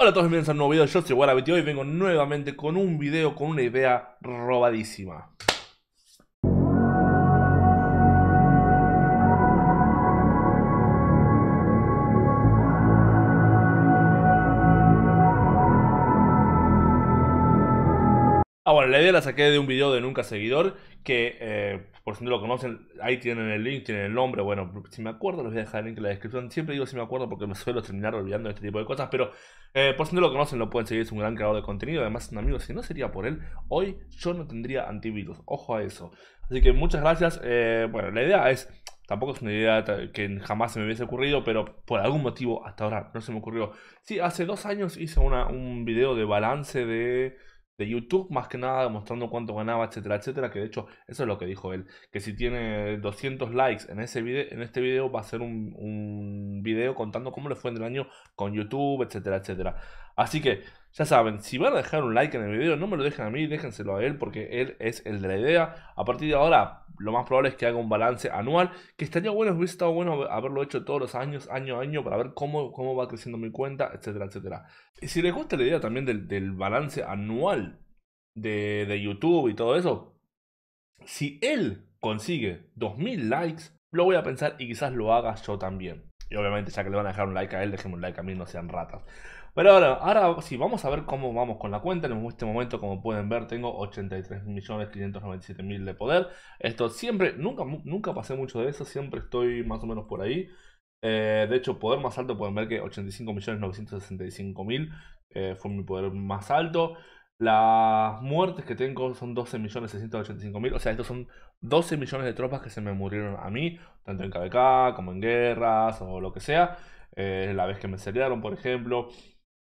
Hola a todos, bienvenidos a un nuevo video, yo soy Warabit y hoy vengo nuevamente con un video con una idea robadísima. Ah, bueno, la idea la saqué de un video de Nunca Seguidor que eh, por si no lo conocen, ahí tienen el link, tienen el nombre. Bueno, si me acuerdo, les voy a dejar el link en la descripción. Siempre digo si me acuerdo porque me suelo terminar olvidando este tipo de cosas. Pero eh, por si no lo conocen, lo pueden seguir. Es un gran creador de contenido. Además, es un amigo. Si no sería por él, hoy yo no tendría antivirus. Ojo a eso. Así que muchas gracias. Eh, bueno, la idea es. Tampoco es una idea que jamás se me hubiese ocurrido, pero por algún motivo hasta ahora no se me ocurrió. Sí, hace dos años hice una, un video de balance de de YouTube, más que nada demostrando cuánto ganaba, etcétera, etcétera, que de hecho eso es lo que dijo él, que si tiene 200 likes en, ese video, en este video va a ser un, un video contando cómo le fue en el año con YouTube, etcétera, etcétera. Así que ya saben, si van a dejar un like en el video, no me lo dejen a mí, déjenselo a él porque él es el de la idea. A partir de ahora, lo más probable es que haga un balance anual, que estaría bueno, hubiese estado bueno haberlo hecho todos los años, año a año, para ver cómo, cómo va creciendo mi cuenta, etcétera, etcétera. Y si les gusta la idea también del, balance anual de, YouTube y todo eso, si él consigue 2000 likes, lo voy a pensar y quizás lo haga yo también. Y obviamente, ya que le van a dejar un like a él, dejemos un like a mí, no sean ratas. Pero ahora, ahora sí, vamos a ver cómo vamos con la cuenta. En este momento, como pueden ver, tengo 83.597.000 de poder. Esto siempre, nunca, nunca pasé mucho de eso, siempre estoy más o menos por ahí. Eh, de hecho, poder más alto pueden ver que 85.965.000 eh, fue mi poder más alto. Las muertes que tengo son 12.685.000, o sea, estos son 12 millones de tropas que se me murieron a mí, tanto en KBK como en guerras o lo que sea. Eh, la vez que me seriaron, por ejemplo.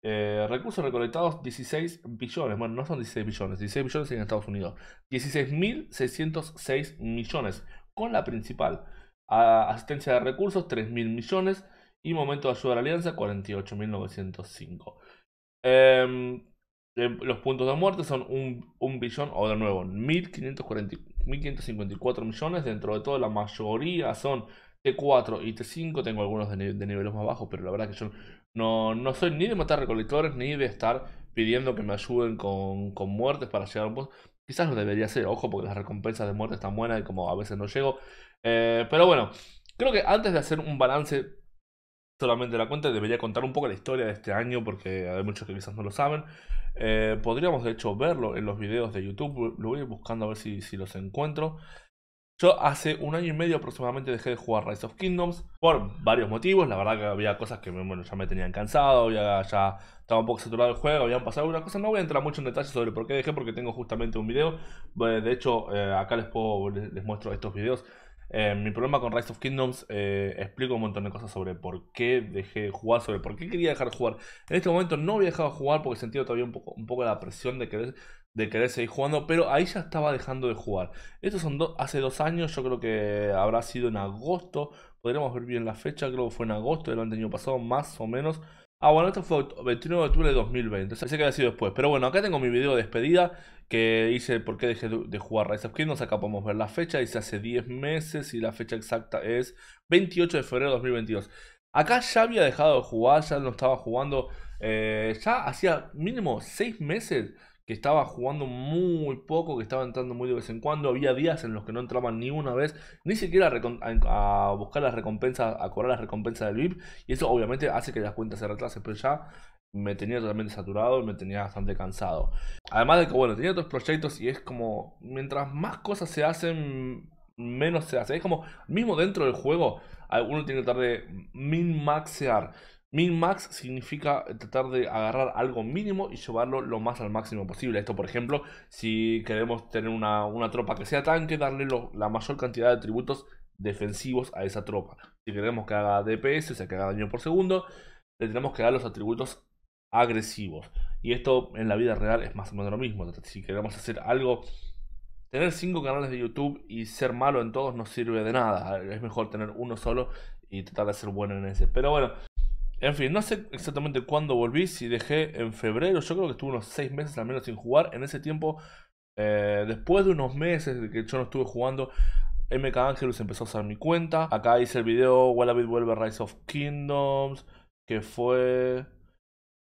Eh, recursos recolectados 16 billones. Bueno, no son 16 billones, 16 billones en Estados Unidos. 16.606 millones con la principal. asistencia de recursos 3.000 millones y momento de ayuda a la alianza 48.905. Em, em, los puntos de muerte son un, billón o de nuevo 1.554 millones. Dentro de todo la mayoría son T4 y T5. Tengo algunos de, niveles más bajos, pero la verdad que son no, soy ni de matar recolectores, ni de estar pidiendo que me ayuden con, muertes para llegar a un Quizás lo debería hacer, ojo, porque las recompensas de muerte están buenas y como a veces no llego. Eh, pero bueno, creo que antes de hacer un balance solamente de la cuenta, debería contar un poco la historia de este año, porque hay muchos que quizás no lo saben. Eh, podríamos de hecho verlo en los videos de YouTube, lo voy a ir buscando a ver si, si los encuentro. Yo hace un año y medio aproximadamente dejé de jugar Rise of Kingdoms por varios motivos. La verdad que había cosas que bueno, ya me tenían cansado, ya, estaba un poco saturado el juego, habían pasado algunas cosas. No voy a entrar mucho en detalles sobre por qué dejé, porque tengo justamente un video. De hecho, eh, acá les, puedo, les, muestro estos videos. Eh, mi problema con Rise of Kingdoms eh, explico un montón de cosas sobre por qué dejé de jugar, sobre por qué quería dejar de jugar. En este momento no había dejado de jugar porque sentía todavía un poco, un poco la presión de que de querer seguir jugando, pero ahí ya estaba dejando de jugar. Estos son hace dos años, yo creo que habrá sido en agosto, podríamos ver bien la fecha, creo que fue en agosto del año pasado, más o menos. Ah, bueno, esto fue 29 de octubre de 2020, o sé que ha sido después. Pero bueno, acá tengo mi video de despedida que hice por qué dejé de jugar Rise of Kingdoms. Acá podemos ver la fecha, dice hace 10 meses y la fecha exacta es 28 de febrero de 2022. Acá ya había dejado de jugar, ya no estaba jugando, eh, ya hacía mínimo 6 meses que estaba jugando muy poco, que estaba entrando muy de vez en cuando. Había días en los que no entraba ni una vez, ni siquiera a, buscar las recompensas, a cobrar las recompensas del VIP. Y eso obviamente hace que las cuentas se retrasen, pero ya me tenía totalmente saturado y me tenía bastante cansado. Además de que, bueno, tenía otros proyectos y es como, mientras más cosas se hacen, menos se hace. Es como, mismo dentro del juego, uno tiene que tratar de min-maxear. Min-max significa tratar de agarrar algo mínimo y llevarlo lo más al máximo posible. Esto, por ejemplo, si queremos tener una, tropa que sea tanque, darle la mayor cantidad de atributos defensivos a esa tropa. Si queremos que haga DPS, o sea, que haga daño por segundo, le tenemos que dar los atributos agresivos. Y esto en la vida real es más o menos lo mismo. Si queremos hacer algo Tener cinco canales de YouTube y ser malo en todos no sirve de nada. Es mejor tener uno solo y tratar de ser bueno en ese. Pero bueno, en fin, no sé exactamente cuándo volví, si dejé en febrero, yo creo que estuve unos 6 meses al menos sin jugar. En ese tiempo, eh, después de unos meses de que yo no estuve jugando, MK Angelus empezó a usar mi cuenta. Acá hice el video Wallaby vuelve Rise of Kingdoms, que fue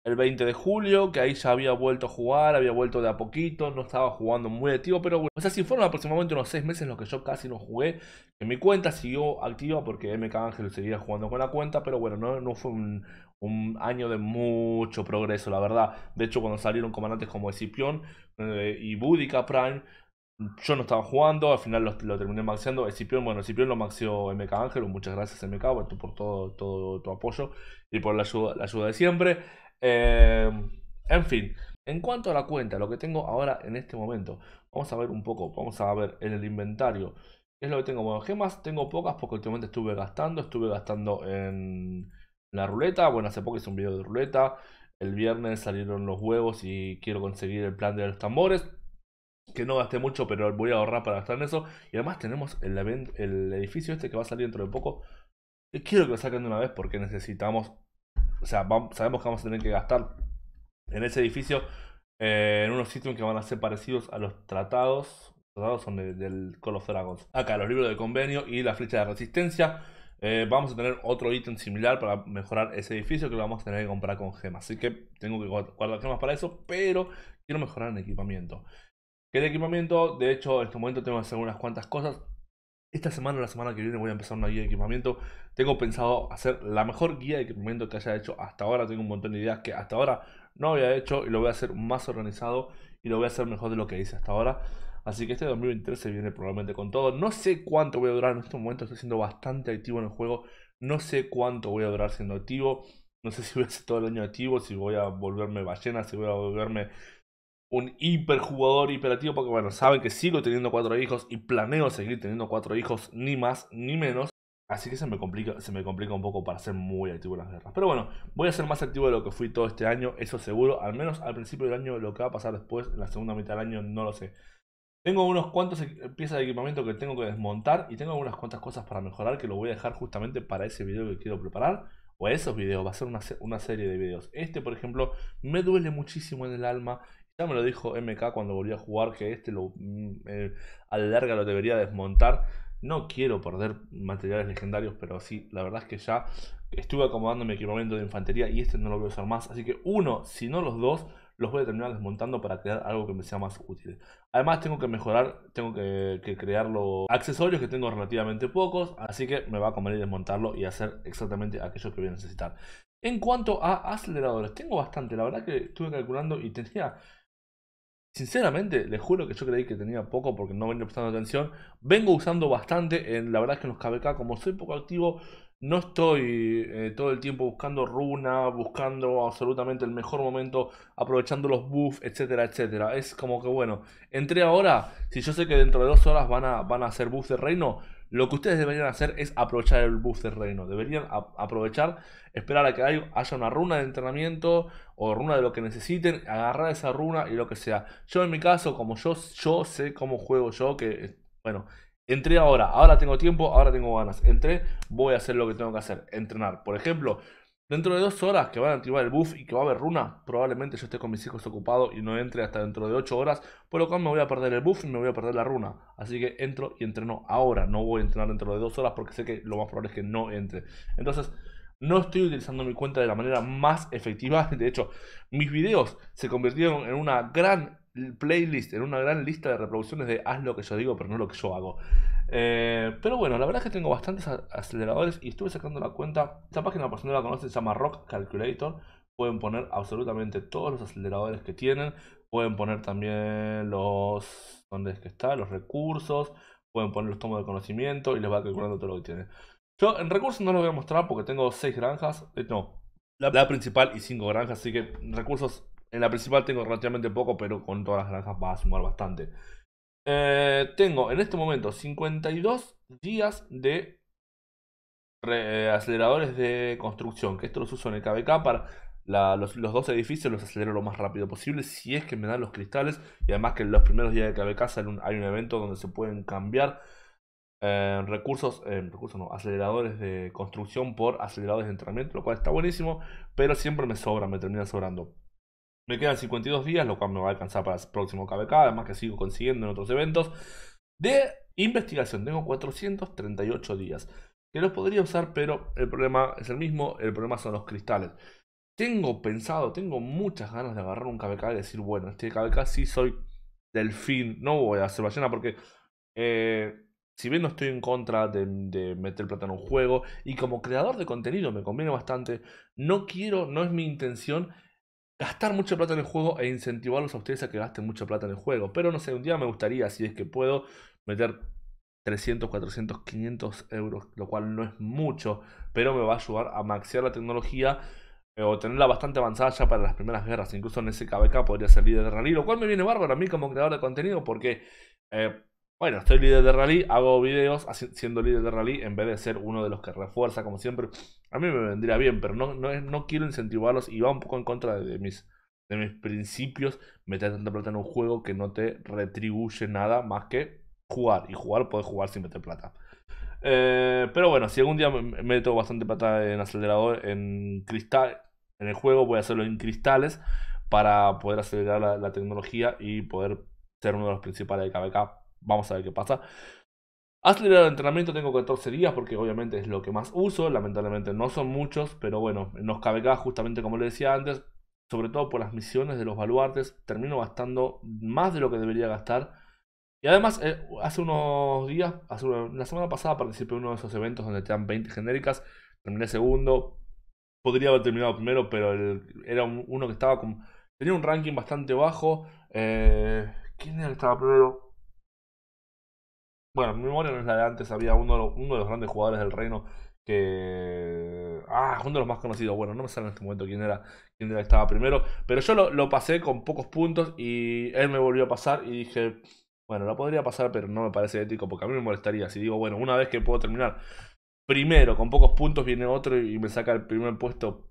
el 20 de julio, que ahí ya había vuelto a jugar, había vuelto de a poquito, no estaba jugando muy activo, pero bueno, o sea, si fueron aproximadamente unos 6 meses en los que yo casi no jugué, en mi cuenta siguió activa porque MK Ángel seguía jugando con la cuenta, pero bueno, no, no fue un, año de mucho progreso, la verdad. De hecho, cuando salieron comandantes como Escipión eh, y Búdica Prime, yo no estaba jugando, al final lo, terminé maxeando. Escipión, bueno, Escipión lo maxeó MK Ángel, muchas gracias MK por todo, todo tu apoyo y por la la ayuda de siempre. Em, en fin, en cuanto a la cuenta, lo que tengo ahora en este momento, vamos a ver un poco, vamos a ver en el inventario. ¿Qué es lo que tengo? Bueno, gemas tengo pocas porque últimamente estuve gastando, estuve gastando en la ruleta. Bueno, hace poco hice un video de ruleta. El viernes salieron los huevos y quiero conseguir el plan de los tambores. Que no gasté mucho, pero voy a ahorrar para gastar en eso. Y además tenemos el, el edificio este que va a salir dentro de poco. Quiero que lo saquen de una vez porque necesitamos o sea, sabemos que vamos a tener que gastar en ese edificio, eh, en unos ítems que van a ser parecidos a los tratados. Los tratados son del Call of Dragons. Acá los libros de convenio y la flecha de resistencia. Eh, vamos a tener otro ítem similar para mejorar ese edificio que lo vamos a tener que comprar con gemas. Así que tengo que guardar gemas para eso, pero quiero mejorar el equipamiento. El equipamiento, de hecho, en este momento tengo que hacer unas cuantas cosas. Esta semana, la semana que viene, voy a empezar una guía de equipamiento. Tengo pensado hacer la mejor guía de equipamiento que haya hecho hasta ahora. Tengo un montón de ideas que hasta ahora no había hecho y lo voy a hacer más organizado y lo voy a hacer mejor de lo que hice hasta ahora. Así que este 2023 se viene probablemente con todo. No sé cuánto voy a durar en estos momentos. Estoy siendo bastante activo en el juego. No sé cuánto voy a durar siendo activo. No sé si voy a ser todo el año activo, si voy a volverme ballena, si voy a volverme un hiperjugador hiperactivo porque, bueno, saben que sigo teniendo cuatro hijos y planeo seguir teniendo cuatro hijos, ni más ni menos. Así que se me complica, se me complica un poco para ser muy activo en las guerras. Pero bueno, voy a ser más activo de lo que fui todo este año, eso seguro. Al menos al principio del año, lo que va a pasar después, en la segunda mitad del año, no lo sé. Tengo unos cuantos piezas de equipamiento que tengo que desmontar y tengo algunas cuantas cosas para mejorar que lo voy a dejar justamente para ese video que quiero preparar o esos videos, va a ser una, una, serie de videos. Este, por ejemplo, me duele muchísimo en el alma ya me lo dijo MK cuando volví a jugar que este lo, mm, eh, larga lo debería desmontar. No quiero perder materiales legendarios, pero sí, la verdad es que ya estuve acomodando mi equipamiento de infantería y este no lo voy a usar más. Así que uno, si no los dos, los voy a terminar desmontando para crear algo que me sea más útil. Además tengo que mejorar, tengo que, que, crear los accesorios que tengo relativamente pocos, así que me va a convenir desmontarlo y hacer exactamente aquello que voy a necesitar. En cuanto a aceleradores, tengo bastante, la verdad que estuve calculando y tenía Sinceramente, les juro que yo creí que tenía poco porque no venía prestando atención. Vengo usando bastante, en, la verdad es que en los KBK, como soy poco activo, no estoy eh, todo el tiempo buscando runa, buscando absolutamente el mejor momento, aprovechando los buffs, etcétera, etcétera. Es como que bueno, entré ahora, si yo sé que dentro de dos horas van a, van a hacer buffs de reino, lo que ustedes deberían hacer es aprovechar el buff de reino. Deberían aprovechar, esperar a que haya una runa de entrenamiento o runa de lo que necesiten, agarrar esa runa y lo que sea. Yo en mi caso, como yo, yo sé cómo juego yo, que eh, bueno, entré ahora, ahora tengo tiempo, ahora tengo ganas. Entré, voy a hacer lo que tengo que hacer, entrenar. Por ejemplo, Dentro de dos horas que van a activar el buff y que va a haber runa, probablemente yo esté con mis hijos ocupado y no entre hasta dentro de ocho horas, por lo cual me voy a perder el buff y me voy a perder la runa. Así que entro y entreno ahora, no voy a entrenar dentro de dos horas porque sé que lo más probable es que no entre. Entonces, no estoy utilizando mi cuenta de la manera más efectiva. De hecho, mis videos se convirtieron en una gran playlist, en una gran lista de reproducciones de haz lo que yo digo, pero no lo que yo hago. Eh, pero bueno, la verdad es que tengo bastantes aceleradores y estuve sacando la cuenta. Esta página, por si no la conocen, se llama Rock Calculator. Pueden poner absolutamente todos los aceleradores que tienen. Pueden poner también los. ¿Dónde es que está? Los recursos. Pueden poner los tomos de conocimiento y les va calculando todo lo que tienen. Yo en recursos no los voy a mostrar porque tengo 6 granjas. Eh, no, la, la principal y cinco granjas. Así que recursos en la principal tengo relativamente poco, pero con todas las granjas va a sumar bastante. Eh, tengo en este momento 52 días de eh, aceleradores de construcción, que esto los uso en el KBK para los, dos edificios los acelero lo más rápido posible si es que me dan los cristales y además que en los primeros días de KBK hay un evento donde se pueden cambiar eh, recursos, recursos no, aceleradores de construcción por aceleradores de entrenamiento, lo cual está buenísimo, pero siempre me sobra, me termina sobrando. Me quedan 52 días, lo cual me va a alcanzar para el próximo KBK, además que sigo consiguiendo en otros eventos. De investigación, tengo 438 días, que los podría usar, pero el problema es el mismo, el problema son los cristales. Tengo pensado, tengo muchas ganas de agarrar un KBK y decir, bueno, este KBK sí soy fin. no voy a hacer ballena porque... Eh, si bien no estoy en contra de, meter plata en un juego, y como creador de contenido me conviene bastante, no quiero, no es mi intención gastar mucho plata en el juego e incentivarlos a ustedes a que gasten mucha plata en el juego. Pero no sé, un día me gustaría, si es que puedo, meter 300, 400, 500 euros, lo cual no es mucho, pero me va a ayudar a maxear la tecnología eh, o tenerla bastante avanzada ya para las primeras guerras. Incluso en ese KBK podría salir de rally, lo cual me viene bárbaro a mí como creador de contenido porque... Eh, bueno, estoy líder de rally, hago videos siendo líder de rally en vez de ser uno de los que refuerza, como siempre. A mí me vendría bien, pero no, no, no quiero incentivarlos y va un poco en contra de, mis, de mis principios meter tanta plata en un juego que no te retribuye nada más que jugar. Y jugar puedes jugar sin meter plata. Eh, pero bueno, si algún día meto bastante plata en acelerador, en cristal, en el juego voy a hacerlo en cristales para poder acelerar la, la tecnología y poder ser uno de los principales de KBK vamos a ver qué pasa. Acelerado el entrenamiento, tengo 14 días porque obviamente es lo que más uso, lamentablemente no son muchos, pero bueno, nos cabe acá justamente como le decía antes, sobre todo por las misiones de los baluartes, termino gastando más de lo que debería gastar. Y además, eh, hace unos días, hace una, la semana pasada participé en uno de esos eventos donde te dan 20 genéricas, terminé segundo, podría haber terminado primero, pero era uno que estaba con... Tenía un ranking bastante bajo. Eh, ¿Quién era el que estaba primero? Bueno, mi memoria no es la de antes, había uno, de los grandes jugadores del reino que. Ah, uno de los más conocidos. Bueno, no me sale en este momento quién era, quién era que estaba primero. Pero yo lo, pasé con pocos puntos y él me volvió a pasar y dije. Bueno, lo podría pasar, pero no me parece ético porque a mí me molestaría. Si digo, bueno, una vez que puedo terminar primero con pocos puntos, viene otro y me saca el primer puesto.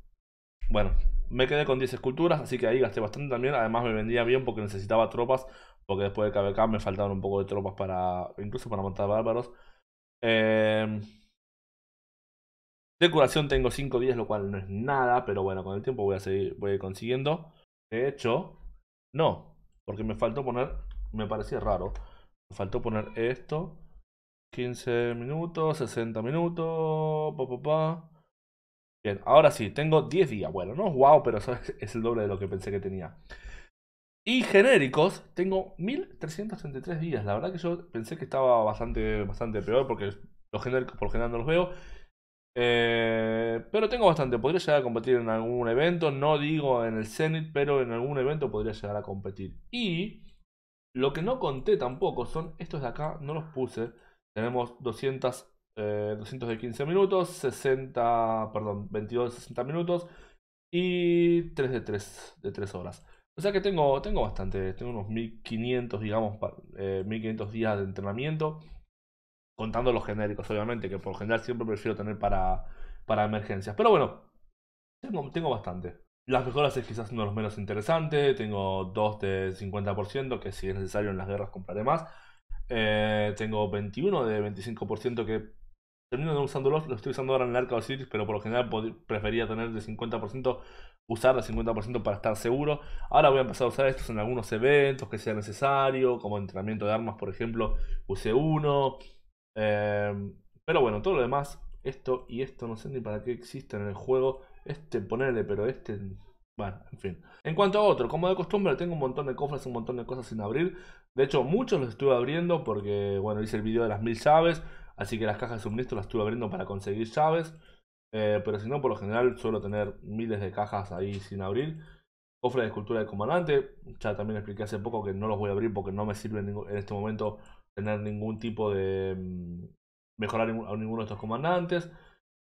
Bueno, me quedé con 10 esculturas, así que ahí gasté bastante también. Además, me vendía bien porque necesitaba tropas porque después de KBK me faltaron un poco de tropas para, incluso para montar bárbaros. Em, de curación tengo 5 días, lo cual no es nada, pero bueno, con el tiempo voy a seguir voy consiguiendo. De hecho, no, porque me faltó poner, me parecía raro, me faltó poner esto. 15 minutos, 60 minutos, papá Bien, ahora sí, tengo 10 días. Bueno, no es wow, pero eso es el doble de lo que pensé que tenía. Y genéricos, tengo 1333 días. La verdad que yo pensé que estaba bastante, bastante peor porque los genéricos por general no los veo. Eh, pero tengo bastante. Podría llegar a competir en algún evento. No digo en el Zenith, pero en algún evento podría llegar a competir. Y lo que no conté tampoco son estos de acá. No los puse. Tenemos 200 eh, de 15 minutos, 60, perdón, 22 de 60 minutos y de 3 de 3 horas. O sea que tengo, tengo bastante, tengo unos 1500, digamos, 1500 eh, días de entrenamiento, contando los genéricos, obviamente, que por general siempre prefiero tener para, para emergencias. Pero bueno, tengo, bastante. Las mejoras es quizás uno de los menos interesantes. Tengo dos de 50%, que si es necesario en las guerras compraré más. Eh, tengo 21 de 25%, que termino no usándolos, los estoy usando ahora en el Arca Osiris, pero por lo general prefería tener de 50%, usar de 50% para estar seguro. Ahora voy a empezar a usar estos en algunos eventos que sea necesario, como entrenamiento de armas, por ejemplo, usé uno. Em, pero bueno, todo lo demás, esto y esto, no sé ni para qué existen en el juego. Este, ponerle, pero este bueno, en fin. En cuanto a otro, como de costumbre, tengo un montón de cofres, un montón de cosas sin abrir. De hecho, muchos los estuve abriendo porque, bueno, hice el video de las mil llaves. Así que las cajas de suministro las estuve abriendo para conseguir llaves. Eh, pero si no, por lo general suelo tener miles de cajas ahí sin abrir. Ofre de escultura de comandante. Ya también expliqué hace poco que no los voy a abrir porque no me sirve en este momento tener ningún tipo de... Mm, mejorar a ninguno de estos comandantes.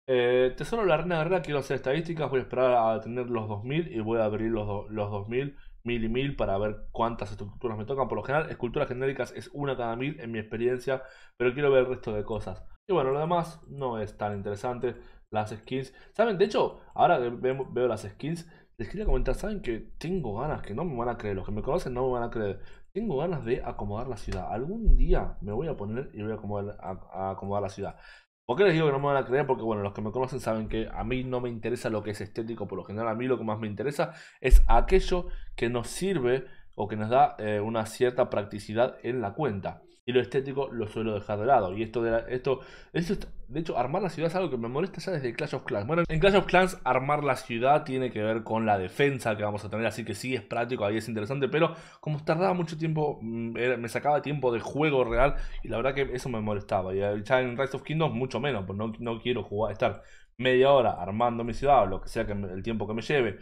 Eh, tesoro de la Reina Guerrera, quiero hacer estadísticas, voy a esperar a tener los 2000 y voy a abrir los, los 2000 mil y mil para ver cuántas estructuras me tocan. Por lo general, esculturas genéricas es una cada mil en mi experiencia, pero quiero ver el resto de cosas. Y bueno, lo demás no es tan interesante. Las skins, ¿saben? De hecho, ahora que veo las skins, les quería comentar, ¿saben que tengo ganas? Que no me van a creer, los que me conocen no me van a creer. Tengo ganas de acomodar la ciudad. Algún día me voy a poner y voy a acomodar, a acomodar la ciudad. ¿Por qué les digo que no me van a creer? Porque bueno, los que me conocen saben que a mí no me interesa lo que es estético por lo general, a mí lo que más me interesa es aquello que nos sirve o que nos da eh, una cierta practicidad en la cuenta y lo estético lo suelo dejar de lado. Y esto de la, esto, de hecho, armar la ciudad es algo que me molesta ya desde Clash of Clans. Bueno, en Clash of Clans armar la ciudad tiene que ver con la defensa que vamos a tener, así que sí es práctico, ahí es interesante, pero como tardaba mucho tiempo, mm, me sacaba tiempo de juego real y la verdad que eso me molestaba. Y eh, ya en Rise of Kingdoms mucho menos, pues no, no quiero jugar, estar media hora armando mi ciudad o lo que sea que el tiempo que me lleve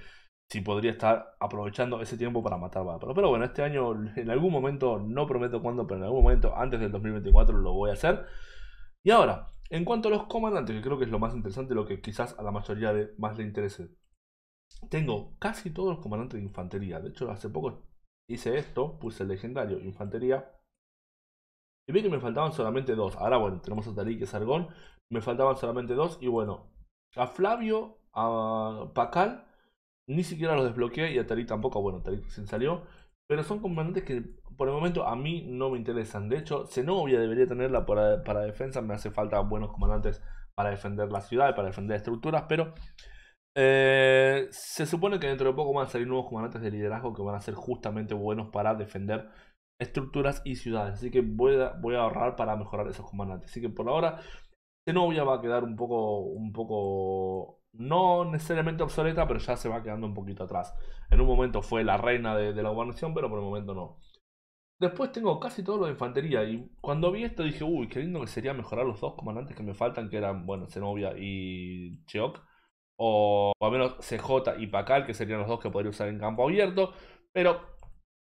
si podría estar aprovechando ese tiempo para matar bárbaros. Pero bueno, este año, en algún momento, no prometo cuándo, pero en algún momento, antes del 2024, lo voy a hacer. Y ahora, en cuanto a los comandantes, que creo que es lo más interesante, lo que quizás a la mayoría de, más le interese. Tengo casi todos los comandantes de infantería. De hecho, hace poco hice esto, puse el legendario infantería. Y vi que me faltaban solamente dos. Ahora, bueno, tenemos a Talik y Sargón. Me faltaban solamente dos. Y bueno, a Flavio, a Pacal ni siquiera los desbloqueé y a Tarik tampoco. Bueno, Tarik se salió. Pero son comandantes que por el momento a mí no me interesan. De hecho, Zenobia debería tenerla para, defensa. Me hace falta buenos comandantes para defender la ciudad, para defender estructuras. Pero eh, se supone que dentro de poco van a salir nuevos comandantes de liderazgo que van a ser justamente buenos para defender estructuras y ciudades. Así que voy a, voy a ahorrar para mejorar esos comandantes. Así que por ahora Zenobia va a quedar un poco, un poco no necesariamente obsoleta, pero ya se va quedando un poquito atrás. En un momento fue la reina de, la guarnición, pero por el momento no. Después tengo casi todo lo de infantería y cuando vi esto dije, uy, qué lindo que sería mejorar los dos comandantes que me faltan, que eran, bueno, Zenobia y Cheok, o, al menos CJ y Pacal, que serían los dos que podría usar en campo abierto, pero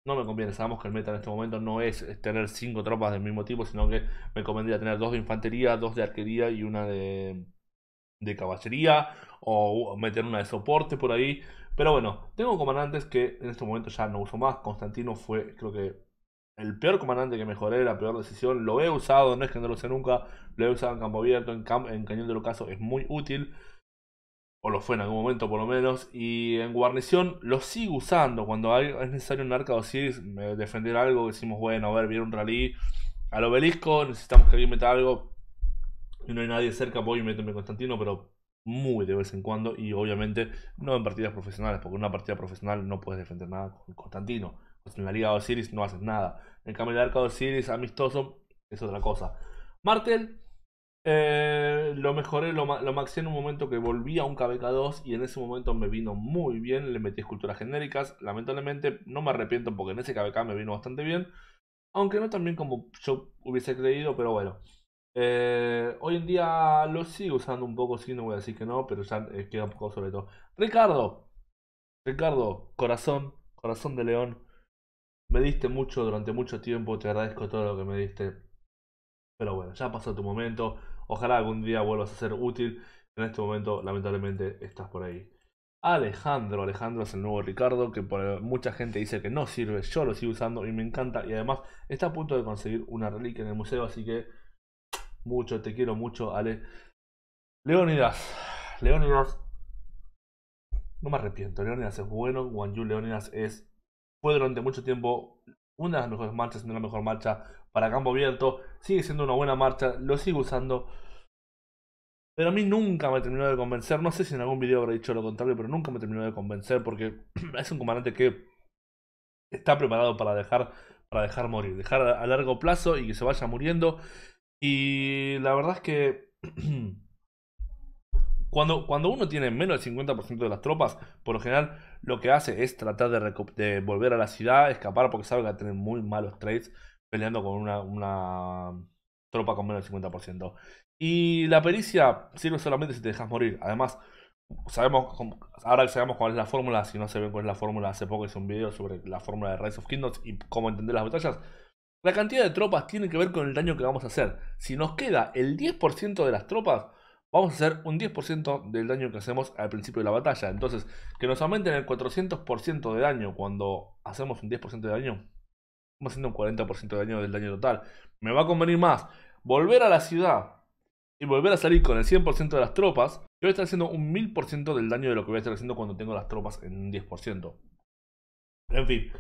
no me conviene, sabemos que el meta en este momento no es tener cinco tropas del mismo tipo, sino que me convendría tener dos de infantería, dos de arquería y una de, de caballería, o meter una de soporte por ahí. Pero bueno, tengo comandantes que en este momento ya no uso más. Constantino fue, creo que, el peor comandante que mejoré, la peor decisión. Lo he usado, no es que no lo use nunca. Lo he usado en campo abierto, en, en cañón de ocaso, es muy útil. O lo fue en algún momento por lo menos. Y en guarnición lo sigo usando. Cuando es necesario un arca o si defender algo, decimos, bueno, a ver, viene un rally. Al obelisco necesitamos que alguien meta algo. Y no hay nadie cerca, voy y meto Constantino, pero muy de vez en cuando y obviamente no en partidas profesionales, porque en una partida profesional no puedes defender nada con Constantino. Pues en la Liga de Osiris no haces nada. En cambio, el Arca de Osiris amistoso es otra cosa. Martel eh, lo mejoré, lo, lo maxé en un momento que volví a un KBK2 y en ese momento me vino muy bien. Le metí esculturas genéricas. Lamentablemente no me arrepiento porque en ese KBK me vino bastante bien. Aunque no tan bien como yo hubiese creído, pero bueno. Eh, hoy en día lo sigo usando un poco, sí, no voy a decir que no, pero ya eh, queda un poco sobre todo. Ricardo, Ricardo, corazón, corazón de león, me diste mucho durante mucho tiempo, te agradezco todo lo que me diste. Pero bueno, ya pasó tu momento, ojalá algún día vuelvas a ser útil. En este momento, lamentablemente, estás por ahí. Alejandro, Alejandro es el nuevo Ricardo, que por eh, mucha gente dice que no sirve, yo lo sigo usando y me encanta y además está a punto de conseguir una reliquia en el museo, así que mucho, te quiero mucho, Ale. Leonidas Leonidas no me arrepiento, Leonidas es bueno, Wanyu Leonidas es, fue durante mucho tiempo una de las mejores marchas, de la mejor marcha para campo abierto, sigue siendo una buena marcha, lo sigo usando. Pero a mí nunca me terminó de convencer, no sé si en algún video habré dicho lo contrario, pero nunca me terminó de convencer porque es un comandante que está preparado para dejar, para dejar morir, dejar a largo plazo y que se vaya muriendo y la verdad es que cuando, cuando uno tiene menos del 50% de las tropas, por lo general lo que hace es tratar de, volver a la ciudad, escapar, porque sabe que va a tener muy malos trades peleando con una, tropa con menos del 50%. Y la pericia sirve solamente si te dejas morir. Además, sabemos ahora sabemos cuál es la fórmula, si no se ve cuál es la fórmula, hace poco hice un video sobre la fórmula de Rise of Kingdoms y cómo entender las batallas. La cantidad de tropas tiene que ver con el daño que vamos a hacer. Si nos queda el 10% de las tropas, vamos a hacer un 10% del daño que hacemos al principio de la batalla. Entonces, que nos aumenten el 400% de daño cuando hacemos un 10% de daño. Estamos haciendo un 40% de daño del daño total. Me va a convenir más volver a la ciudad y volver a salir con el 100% de las tropas. Yo voy a estar haciendo un 1000% del daño de lo que voy a estar haciendo cuando tengo las tropas en un 10%. En fin.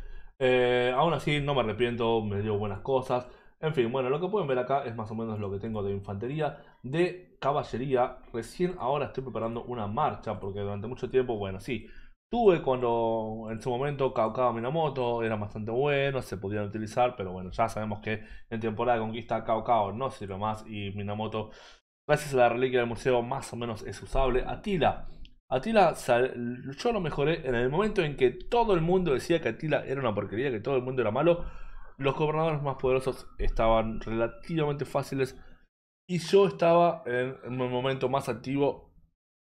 Eh, aún así, no me arrepiento, me dio buenas cosas. En fin, bueno, lo que pueden ver acá es más o menos lo que tengo de infantería, de caballería. Recién ahora estoy preparando una marcha, porque durante mucho tiempo, bueno, sí, tuve cuando en su momento caucaba Minamoto, era bastante bueno, se podían utilizar, pero bueno, ya sabemos que en temporada de conquista caucao no sirve más y Minamoto, gracias a la reliquia del museo, más o menos es usable. Atila Atila yo lo mejoré en el momento en que todo el mundo decía que Atila era una porquería, que todo el mundo era malo. Los gobernadores más poderosos estaban relativamente fáciles y yo estaba en un momento más activo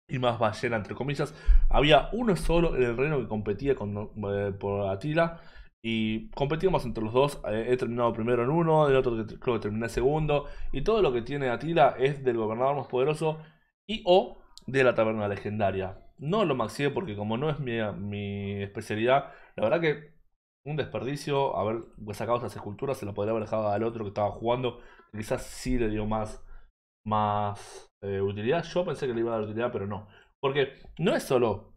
y más ballena, entre comillas. Había uno solo en el reino que competía con, eh, por Atila y competíamos entre los dos. Eh, he terminado primero en uno, el otro creo que terminé segundo. Y todo lo que tiene Atila es del gobernador más poderoso y o de la taberna legendaria. No lo maxié porque como no es mi, especialidad, la verdad que un desperdicio haber sacado esas esculturas, se las podría haber dejado al otro que estaba jugando, que quizás sí le dio más, más eh, utilidad. Yo pensé que le iba a dar utilidad, pero no. Porque no es solo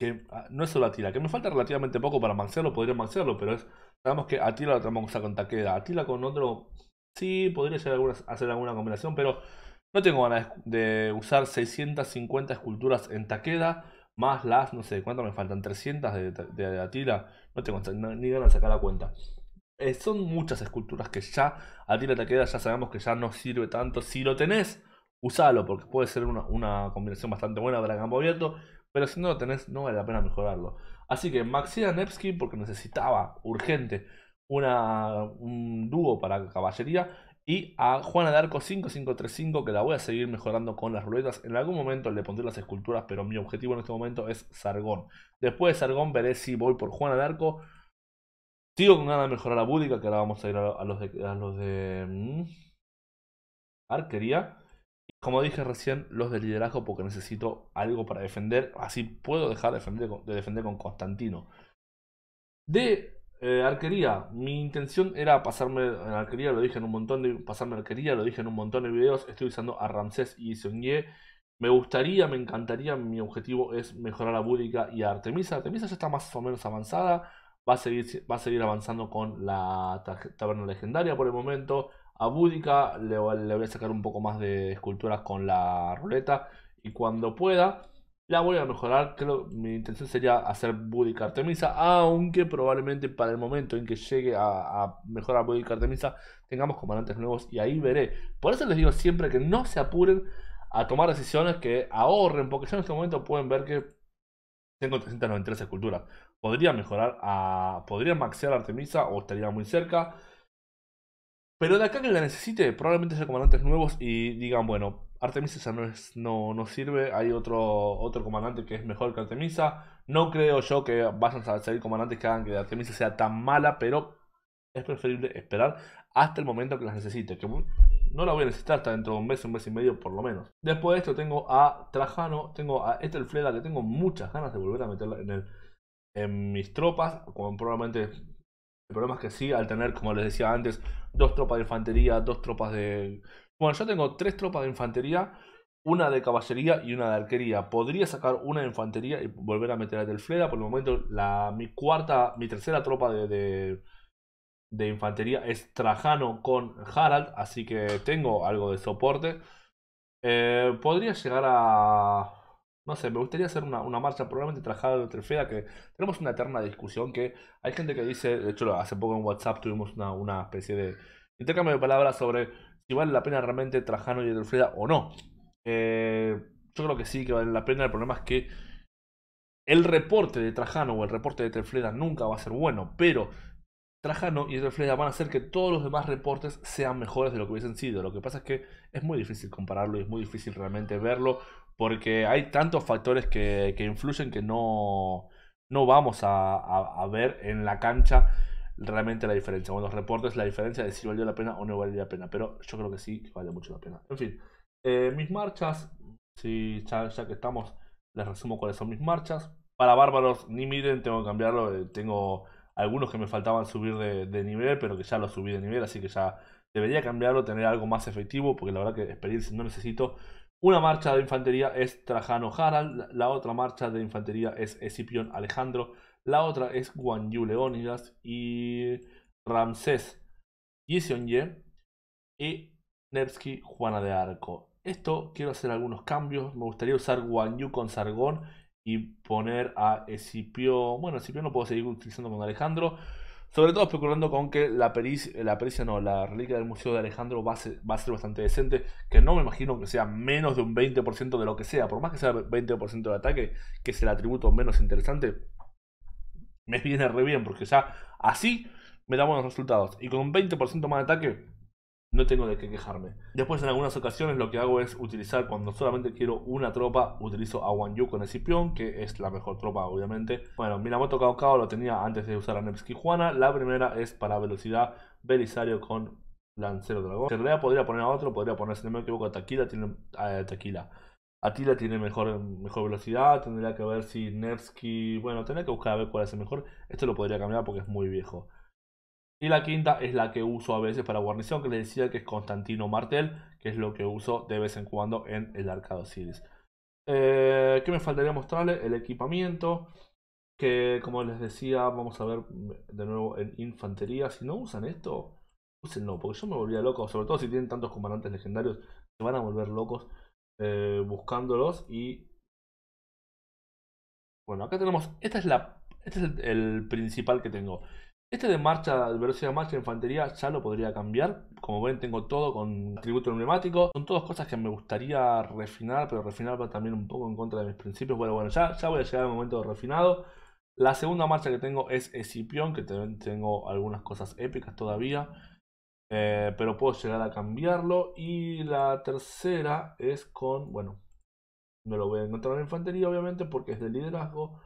que ah, no es solo Atila, que me falta relativamente poco para maxearlo, podría maxearlo, pero es sabemos que Atila lo tenemos con Taqueda, Atila con otro sí podría hacer alguna combinación, pero no tengo ganas de usar 650 esculturas en Taqueda, más las, no sé, ¿cuántas me faltan? 300 de, de, Atila. No tengo ni ganas de sacar la cuenta. Eh, son muchas esculturas que ya Atila Taqueda ya sabemos que ya no sirve tanto. Si lo tenés, usalo, porque puede ser una, combinación bastante buena para el campo abierto. Pero si no lo tenés, no vale la pena mejorarlo. Así que Maxida Nevsky, porque necesitaba urgente una, un dúo para caballería, y a Juana de Arco 5535, que la voy a seguir mejorando con las ruletas. En algún momento le pondré las esculturas, pero mi objetivo en este momento es Sargón. Después de Sargón veré si voy por Juana de Arco. Sigo con ganas de mejorar a Búdica, que ahora vamos a ir a, los de... Mm, arquería. Y como dije recién, los de liderazgo, porque necesito algo para defender. Así puedo dejar de defender, de defender con Constantino. De eh, arquería, mi intención era pasarme en arquería, lo dije en un montón de pasarme arquería, lo dije en un montón de videos, estoy usando a Ramsés y Sonye. Me gustaría, me encantaría, mi objetivo es mejorar a Búdica y a Artemisa. Artemisa está más o menos avanzada, va a seguir, va a seguir avanzando con la taberna legendaria por el momento. A Búdica le voy a sacar un poco más de esculturas con la ruleta y cuando pueda la voy a mejorar. Creo mi intención sería hacer Buddy Artemisa, aunque probablemente para el momento en que llegue a, a mejorar Buddy Artemisa tengamos comandantes nuevos y ahí veré. Por eso les digo siempre que no se apuren a tomar decisiones que ahorren, porque ya en este momento pueden ver que tengo 393 esculturas. Podría mejorar a. Podría maxear Artemisa o estaría muy cerca. Pero de acá que la necesite, probablemente sea comandantes nuevos y digan, bueno, Artemisa no, no, sirve, hay otro, otro comandante que es mejor que Artemisa. No creo yo que vayan a salir comandantes que hagan que Artemisa sea tan mala, pero es preferible esperar hasta el momento que las necesite. Que no la voy a necesitar hasta dentro de un mes, un mes y medio por lo menos. Después de esto tengo a Trajano, tengo a Estelfleda, que tengo muchas ganas de volver a meterla en, el, en mis tropas. probablemente el problema es que sí, al tener, como les decía antes, dos tropas de infantería, dos tropas de bueno, yo tengo tres tropas de infantería, una de caballería y una de arquería. Podría sacar una de infantería y volver a meter a Telfreda. Por el momento, la, mi cuarta, mi tercera tropa de, de, infantería es Trajano con Harald, así que tengo algo de soporte. Eh, podría llegar a... No sé, me gustaría hacer una, marcha probablemente Trajano de Trefeda, que tenemos una eterna discusión que hay gente que dice, de hecho hace poco en WhatsApp tuvimos una especie de intercambio de palabras sobre si vale la pena realmente Trajano y Edelfreda o no. Eh, yo creo que sí que vale la pena, el problema es que el reporte de Trajano o el reporte de Edelfreda nunca va a ser bueno, pero Trajano y Edelfreda van a hacer que todos los demás reportes sean mejores de lo que hubiesen sido. Lo que pasa es que es muy difícil compararlo y es muy difícil realmente verlo porque hay tantos factores que, influyen que no, no vamos a ver en la cancha realmente la diferencia. Bueno, los reportes, la diferencia de si valió la pena o no valió la pena. Pero yo creo que sí, que vale mucho la pena. En fin, eh, mis marchas, si ya, que estamos, les resumo cuáles son mis marchas. Para bárbaros, ni miren, tengo que cambiarlo. Eh, tengo algunos que me faltaban subir de, nivel, pero que ya los subí de nivel, así que ya debería cambiarlo, tener algo más efectivo, porque la verdad que experiencia no necesito. Una marcha de infantería es Trajano Harald, la otra marcha de infantería es Escipión Alejandro. La otra es Guan Yu Leónidas y Ramsés Yisionye y Nevsky Juana de Arco. Esto quiero hacer algunos cambios. Me gustaría usar Guan con Sargón y poner a Escipión. Bueno, Escipio no puedo seguir utilizando con Alejandro. Sobre todo especulando con que la pericia, la no, la reliquia del Museo de Alejandro va va a, ser, bastante decente, que no me imagino que sea menos de un 20% de lo que sea, por más que sea 20% de ataque, que es el atributo menos interesante, me viene re bien, porque ya así me da buenos resultados. Y con un 20% más de ataque, no tengo de qué quejarme. Después en algunas ocasiones lo que hago es utilizar, cuando solamente quiero una tropa, utilizo a Wan Yu con Escipión, que es la mejor tropa obviamente. Bueno, Minamoto moto Cao lo tenía antes de usar a Nevsky La primera es para velocidad, Belisario con Lancero Dragón. En realidad podría poner a otro, podría poner, si no me equivoco, a Taquila, tiene eh, Taquila. Atila tiene mejor, velocidad, tendría que ver si Nevsky, bueno, tendría que buscar a ver cuál es el mejor. Esto lo podría cambiar porque es muy viejo. Y la quinta es la que uso a veces para guarnición, que les decía que es Constantino Martel, que es lo que uso de vez en cuando en el Arcado Series. Eh, ¿Qué me faltaría mostrarle El equipamiento, que como les decía, vamos a ver de nuevo en infantería. Si no usan esto, Usenlo, porque yo me volvía loco, sobre todo si tienen tantos comandantes legendarios, se van a volver locos eh, buscándolos y... Bueno, acá tenemos, esta es la, este es el, principal que tengo. Este de marcha, velocidad de marcha, infantería, ya lo podría cambiar. Como ven, tengo todo con atributo emblemático. Son todas cosas que me gustaría refinar, pero refinar va también un poco en contra de mis principios. Bueno, bueno, ya, ya voy a llegar al momento de refinado. La segunda marcha que tengo es Escipión, que tengo algunas cosas épicas todavía. Eh, pero puedo llegar a cambiarlo. Y la tercera es con, bueno, no lo voy a encontrar en infantería obviamente porque es de liderazgo.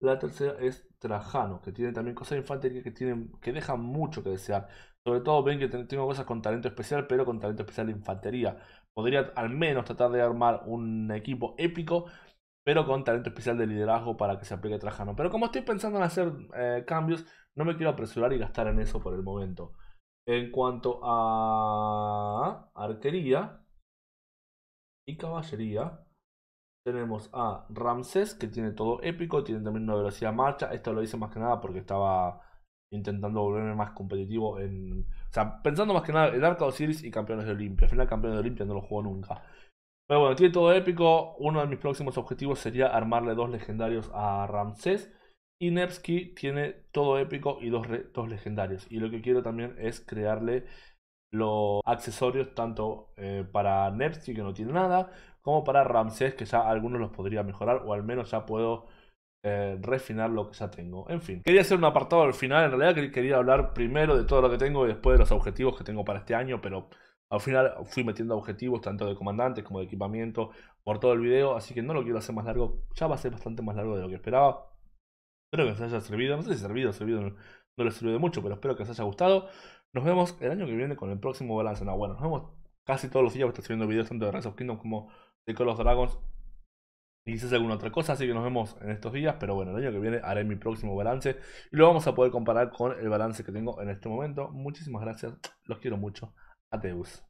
La tercera es Trajano, que tiene también cosas de infantería que, tienen, que dejan mucho que desear. Sobre todo ven que tengo cosas con talento especial, pero con talento especial de infantería. Podría al menos tratar de armar un equipo épico, pero con talento especial de liderazgo para que se aplique Trajano. Pero como estoy pensando en hacer eh, cambios, no me quiero apresurar y gastar en eso por el momento. En cuanto a arquería y caballería, tenemos a Ramses, que tiene todo épico, tiene también una velocidad marcha. Esto lo hice más que nada porque estaba intentando volverme más competitivo en... O sea, pensando más que nada en Arca Osiris y Campeones de Olimpia. Al final Campeones de Olimpia no lo juego nunca. Pero bueno, tiene todo épico. Uno de mis próximos objetivos sería armarle dos legendarios a Ramsés. Y Nevsky tiene todo épico y dos, retos legendarios. Y lo que quiero también es crearle los accesorios tanto eh, para Nevsky, que no tiene nada, como para Ramses que ya algunos los podría mejorar, o al menos ya puedo eh, refinar lo que ya tengo. En fin, quería hacer un apartado al final, en realidad quería hablar primero de todo lo que tengo y después de los objetivos que tengo para este año, pero al final fui metiendo objetivos tanto de comandantes como de equipamiento por todo el video, así que no lo quiero hacer más largo, ya va a ser bastante más largo de lo que esperaba. Espero que os haya servido. No sé si servido, servido, no, les sirvió de mucho, pero espero que os haya gustado. Nos vemos el año que viene con el próximo balance. bueno, nos vemos casi todos los días. Voy viendo subiendo videos tanto de Rise of Kingdom como de Call of Dragons. Y quizás alguna otra cosa, así que nos vemos en estos días. Pero bueno, el año que viene haré mi próximo balance y lo vamos a poder comparar con el balance que tengo en este momento. Muchísimas gracias, los quiero mucho. Ateus.